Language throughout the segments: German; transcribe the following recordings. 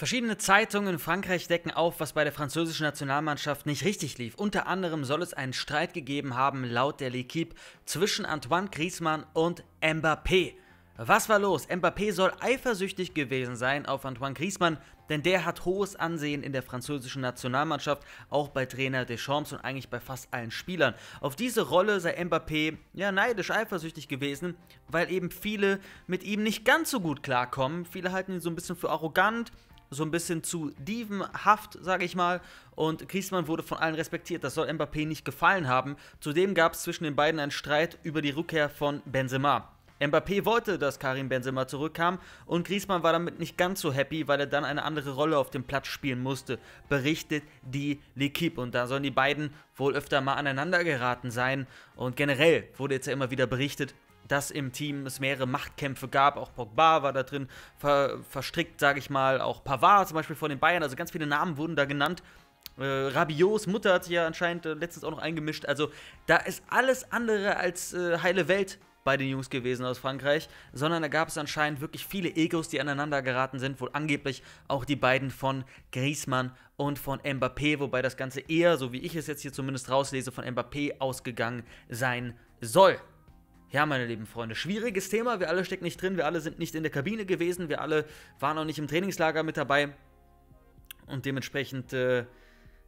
Verschiedene Zeitungen in Frankreich decken auf, was bei der französischen Nationalmannschaft nicht richtig lief. Unter anderem soll es einen Streit gegeben haben, laut der L'Equipe, zwischen Antoine Griezmann und Mbappé. Was war los? Mbappé soll eifersüchtig gewesen sein auf Antoine Griezmann, denn der hat hohes Ansehen in der französischen Nationalmannschaft, auch bei Trainer Deschamps und eigentlich bei fast allen Spielern. Auf diese Rolle sei Mbappé ja neidisch eifersüchtig gewesen, weil eben viele mit ihm nicht ganz so gut klarkommen. Viele halten ihn so ein bisschen für arrogant, so ein bisschen zu dievenhaft, sage ich mal. Und Griezmann wurde von allen respektiert. Das soll Mbappé nicht gefallen haben. Zudem gab es zwischen den beiden einen Streit über die Rückkehr von Benzema. Mbappé wollte, dass Karim Benzema zurückkam und Griezmann war damit nicht ganz so happy, weil er dann eine andere Rolle auf dem Platz spielen musste, berichtet die L'Equipe. Und da sollen die beiden wohl öfter mal aneinander geraten sein. Und generell wurde jetzt ja immer wieder berichtet, dass im Team es mehrere Machtkämpfe gab. Auch Pogba war da drin ver verstrickt, sage ich mal. Auch Pavard zum Beispiel von den Bayern. Also ganz viele Namen wurden da genannt. Äh, Rabios Mutter hat sich ja anscheinend äh, letztens auch noch eingemischt. Also da ist alles andere als äh, heile Welt bei den Jungs gewesen aus Frankreich, sondern da gab es anscheinend wirklich viele Egos, die aneinander geraten sind, wohl angeblich auch die beiden von Griezmann und von Mbappé, wobei das Ganze eher, so wie ich es jetzt hier zumindest rauslese, von Mbappé ausgegangen sein soll. Ja, meine lieben Freunde, schwieriges Thema. Wir alle stecken nicht drin, wir alle sind nicht in der Kabine gewesen, wir alle waren auch nicht im Trainingslager mit dabei. Und dementsprechend, äh,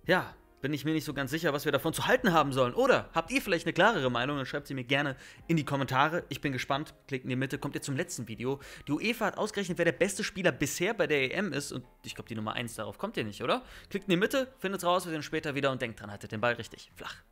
ja, bin ich mir nicht so ganz sicher, was wir davon zu halten haben sollen. Oder habt ihr vielleicht eine klarere Meinung, dann schreibt sie mir gerne in die Kommentare. Ich bin gespannt. Klickt in die Mitte, kommt ihr zum letzten Video. Die UEFA hat ausgerechnet, wer der beste Spieler bisher bei der EM ist. Und ich glaube, die Nummer 1 darauf kommt ihr nicht, oder? Klickt in die Mitte, findet raus, wir sehen später wieder und denkt dran, haltet den Ball richtig flach.